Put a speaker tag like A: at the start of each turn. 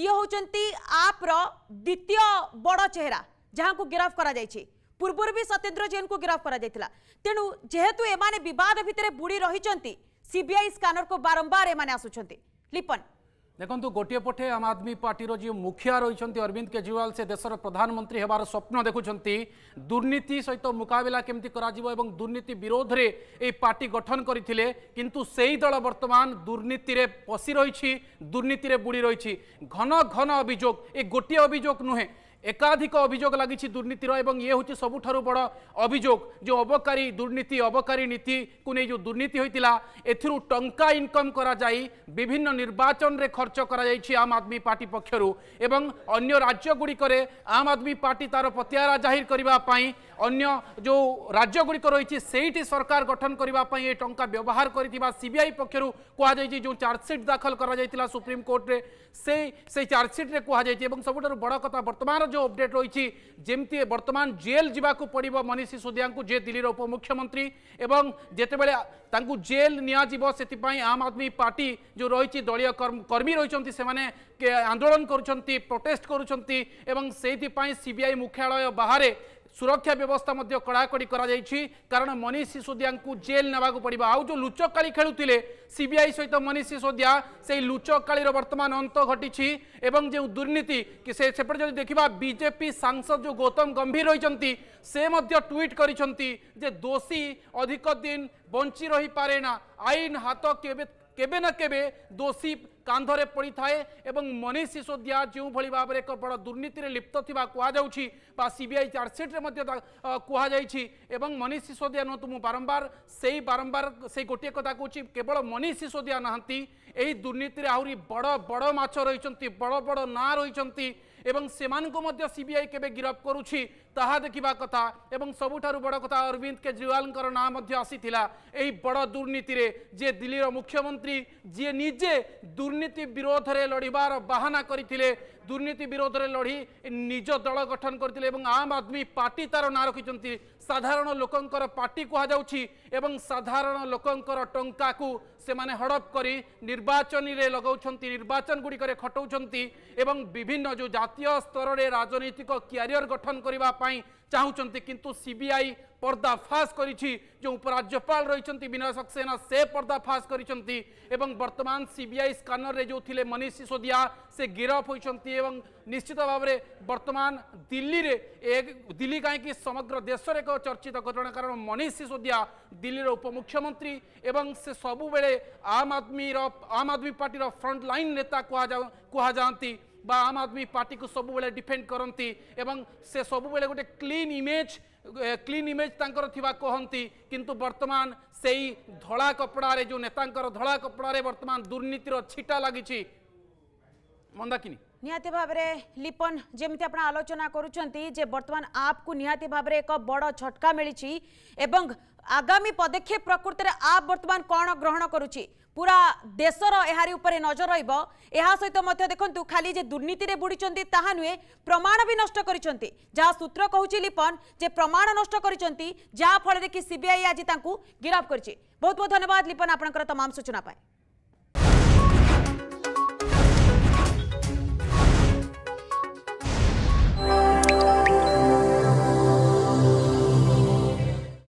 A: ये द्वितीय बड़ चेहरा जहाँ को गिरफ कर पूर्व भी सत्येन्द्र जैन को गिरफ कर तेणु जेहेतु एमाने बद भितर बुड़ी रही सीबीआई स्कानर को बारंबार एमाने आसुंच लिपन
B: ଦେଖନ୍ତୁ ଗୋଟିଏ ପଟେ ଆମ ଆଦମୀ ପାର୍ଟିର ଯିଏ ମୁଖିଆ ରହିଛନ୍ତି ଅରବିନ୍ଦ କେଜରିୱାଲ ସେ ଦେଶର ପ୍ରଧାନମନ୍ତ୍ରୀ ହେବାର ସ୍ୱପ୍ନ ଦେଖୁଛନ୍ତି ଦୁର୍ନୀତି ସହିତ ମୁକାବିଲା କେମିତି କରାଯିବ ଏବଂ ଦୁର୍ନୀତି ବିରୋଧରେ ଏହି ପାର୍ଟି ଗଠନ କରିଥିଲେ କିନ୍ତୁ ସେହି ଦଳ ବର୍ତ୍ତମାନ ଦୁର୍ନୀତିରେ ପଶି ରହିଛି ଦୁର୍ନୀତିରେ ବୁଡ଼ି ରହିଛି ଘନ ଘନ ଅଭିଯୋଗ ଏ ଗୋଟିଏ ଅଭିଯୋଗ ନୁହେଁ একাধিক অভিযোগ লাগিছে দুর্নীতির এবং ইয়ে হচ্ছে সবুঠার বড় অভিযোগ যে অবকারী দুর্নীতি অবকারী নীতিকু নেই যে দুর্নীতি হয়েছিল এর টঙ্কা ইনকম করা যাই বিভিন্ন নির্বাচনরে খরচ করা যাই আম আদমি পার্টি পক্ষ এবং অন্য রাজ্যগুড়িকরে আম আদমি পার্টি তার পতিয়ারা জাহির করা অন্য যে রাজ্যগুড়িক রয়েছে সেইটি সরকার গঠন করা এই টঙ্কা ব্যবহার করে সিবিআই পক্ষ কুহযাই যে চার্জসিট দাখল করা যাই সুপ্রিমকোর্টে সেই সেই চার্জসিট্রে কুহযাই এবং সবুঠার বড় কথা বর্তমান जो अपडेट रही जमी बर्तमान जेल जावाक पड़ो मनीष सिसोदिया जे दिल्ली उपमुख्यमंत्री एवं जितेबले जेल नि आम आदमी पार्टी जो रही दलय कर्मी रही आंदोलन करोटेस्ट करूँ से सीबीआई मुख्यालय बाहर ସୁରକ୍ଷା ବ୍ୟବସ୍ଥା ମଧ୍ୟ କଡ଼ାକଡ଼ି କରାଯାଇଛି କାରଣ ମନୀଷ ସିସୋଦିଆଙ୍କୁ ଜେଲ୍ ନେବାକୁ ପଡ଼ିବ ଆଉ ଯେଉଁ ଲୁଚକାଳି ଖେଳୁଥିଲେ ସିବିଆଇ ସହିତ ମନୀଷ ସିସୋଦିଆ ସେଇ ଲୁଚକାଳିର ବର୍ତ୍ତମାନ ଅନ୍ତ ଘଟିଛି ଏବଂ ଯେଉଁ ଦୁର୍ନୀତି ସେ ସେପଟେ ଯଦି ଦେଖିବା ବିଜେପି ସାଂସଦ ଯେଉଁ ଗୌତମ ଗମ୍ଭୀର ରହିଛନ୍ତି ସେ ମଧ୍ୟ ଟ୍ୱିଟ୍ କରିଛନ୍ତି ଯେ ଦୋଷୀ ଅଧିକ ଦିନ ବଞ୍ଚି ରହିପାରେ ନା ଆଇନ ହାତ କେବେ কেবে না কেবে দোষী কাঁধরে পড়ি থাকে এবং মনীষ সিসোদিয়া যেভাবে ভাবে এক বড় দুর্নীতি লিপ্ত থাকা কুহযাচ্ছি বা সিবিআই চার্জসিট্রে কুহযাই এবং মনীষ সিসোদিয়া নুহতু মু বারম্বার সেই বারম্বার সেই গোটিয়ে কথা কুচি কেবল মনীষ সিসোদিয়া নাহান্তি এই দুর্নীতি আহরি বড় বড় মাছ রয়েছেন বড় বড় না রয়েছেন এবং সেমানকো মধ্য সিবিআই কেবে গිරপ করুচি তাহা দেখিবা কথা এবং সবুঠারু বড় কথা অর วิน ত কেজিয়ালংকর নাম মধ্য আসি থিলা এই বড় দুর্নীতিরে যে দিল্লির মুখ্যমন্ত্রী যে নিজে দুর্নীতি বিরোধরে লড়িবার বাহানা করিtile দুর্নীতি বিরোধের লড়ি নিজ দল গঠন করে এবং আম আদমি পার্টি তার না রাখি সাধারণ লোকর পার্টি কুহযাচ্ছি এবং সাধারণ লোকঙ্কর টঙ্কাকু সে হড়প করে নির্বাচনী লগাউন নির্বাচন গুড়িকরে খটাউন এবং বিভিন্ন যে জাতীয় স্তরের রাজনৈতিক ক্যারিয়র গঠন করা চাহুচার কিন্তু সিবিআই পর্দাফাশ করেছি যে উপরাজ্যপাল রয়েছেন বিনয় সক্সেনা সে পর্দাফাশ করেছেন এবং বর্তমান সিবিআই স্কানরে যে লে মনীষ সিসোদিয়া সে গিরফ হয়েছেন এবং নিশ্চিত ভাবে বর্তমান দিল্লিরে দিল্লি কাইকি সমগ্র দেশের এক চর্চিত ঘটনা কারণ মনীষ সিসোদিয়া দিল্লির উপমুখ্যমন্ত্রী এবং সে সবুবেলে আম আদমির আম আদমি পার্টির ফ্রন্ট লাইন নেতা কুহযাতে आम आदमी पार्टी को सबुबले डिफेंड करती एवं से सबुबले गोटे क्लीन इमेज क्लीन इमेज तांकर कहती किंतु वर्तमान से ही धड़ा कपड़े जो नेता धड़ा कपड़े वर्तमान दुर्नीतिर छिटा लगी मंदाकिनी
A: ନିହାତି ଭାବରେ ଲିପନ ଯେମିତି ଆପଣ ଆଲୋଚନା କରୁଛନ୍ତି ଯେ ବର୍ତ୍ତମାନ ଆପ୍କୁ ନିହାତି ଭାବରେ ଏକ ବଡ଼ ଝଟକା ମିଳିଛି ଏବଂ ଆଗାମୀ ପଦକ୍ଷେପ ପ୍ରକୃତିରେ ଆପ୍ ବର୍ତ୍ତମାନ କ'ଣ ଗ୍ରହଣ କରୁଛି পুরা দেশর এর উপরে নজর রহব এসহ দেখুন খালি যে দুর্নীতি বুড়িছেন তাহা নুহে প্রমাণ বি নষ্ট করেছেন যা সূত্র কুচি লিপন যে প্রমাণ নষ্ট করেছেন যা ফলে কি সিবিআই আজ তা গিরফ করেছে বহুত বহুত ধন্যবাদ লিপন আপনার তমাম সূচনা পায়